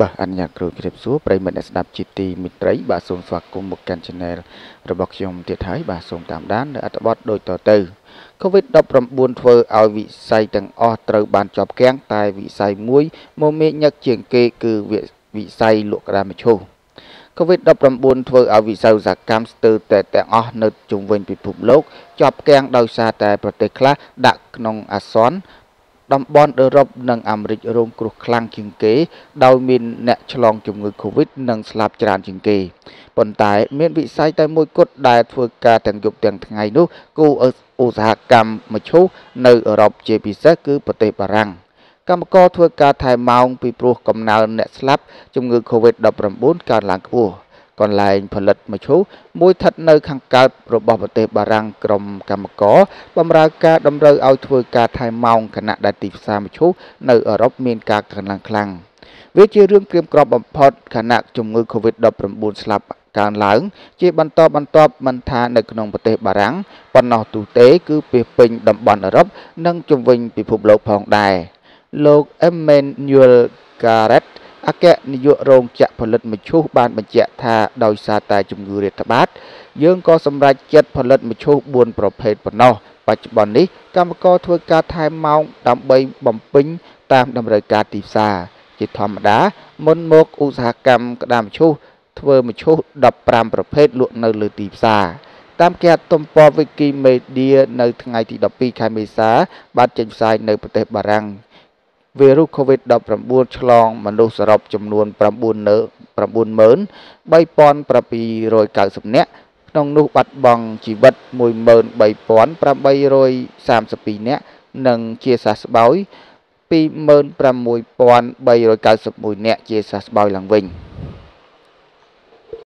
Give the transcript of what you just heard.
បាទអនុញ្ញាតគ្រូជម្រាបសួរប្រិមិត្តអ្នកស្ដាប់ជាទីមិត្តរី បាទសូមស្វាគមន៍មកកាន់ Channel របស់ខ្ញុំទៀតហើយបាទសូមតាមដាននៅអត្ថបទដូចតទៅ COVID-19 ធ្វើឲ្យវិស័យទាំងអស់ត្រូវបានជាប់គាំងតែវិស័យមួយមមាញឹកជាងគេ គឺវិស័យលក់ក្រាមឈូស COVID-19 ធ្វើឲ្យវិស័យឧស្សាហកម្មស្ទើរតែទាំងអស់នៅជុំវិញពិភពលោកជាប់គាំងដោយសារតែ ប្រទេសខ្លះដាក់ក្នុងអាសន្នតំបន់អឺរ៉ុបនិងអាមេរិករងគ្រោះខ្លាំងជាងគេ ដោយមានអ្នកឆ្លង ជំងឺ Covid និងស្លាប់ច្រើន ជាងគេប៉ុន្តែមានវិស័យតែមួយគត់ដែលធ្វើការទាំងយប់ទាំងថ្ងៃនោះគឺឧស្សាហកម្មមឈូសនៅអឺរ៉ុបជាពិសេសគឺប្រទេសបារាំងកម្មករធ្វើការថែម៉ោងពីព្រោះកំណើនអ្នកស្លាប់ជំងឺ Covid-19 កើនឡើងខ្ពស់កន្លែងផលិតមឈូសមួយស្ថិតនៅខាងកើតរបស់ប្រទេសបារាំងក្រុមកម្មការបម្រើការតម្រូវឲ្យធ្វើការថែម៉ោងគណៈដែលទីផ្សារមឈូសនៅអឺរ៉ុបមានការកើនឡើងខ្លាំងវាជារឿងក្រៀមក្រំបំផុតខណៈជំងឺ Covid-19 ស្លាប់កើនឡើងជាបន្តបន្ទាប់មិនថានៅក្នុងប្រទេសបារាំងប៉ុណ្ណោះទូទេគឺពាសពេញតំបន់អឺរ៉ុបនិងជំវិញពិភពលោកផងដែរលោក Emmanuel Garrett អគ្គនាយករោងចក្រផលិតមឈូសបានបញ្ជាក់ថាដោយសារតែជំងឺរាតត្បាត យើងក៏សម្រេចចិត្តផលិតមឈូស4ប្រភេទប៉ុណ្ណោះ បច្ចុប្បន្ននេះកម្មករធ្វើការថែមម៉ោងដើម្បីបំពេញតាមតម្រូវការទីផ្សារជាធម្មតាមុនមកឧស្សាហកម្មក្តាមមឈូសធ្វើមឈូស15ប្រភេទលក់នៅលើទីផ្សារ តាមគេហទំព័រ Wikimedia នៅថ្ងៃទី12ខែមេសាបានចេញផ្សាយនៅប្រទេសបារាំងវីរុស COVID-19 ឆ្លងមនុស្សសរុបចំនួន9,3790នាក់ក្នុងនោះបាត់បង់ជីវិត13832នាក់និងជាសះស្បើយ26391នាក់ជាសះស្បើយឡើងវិញ។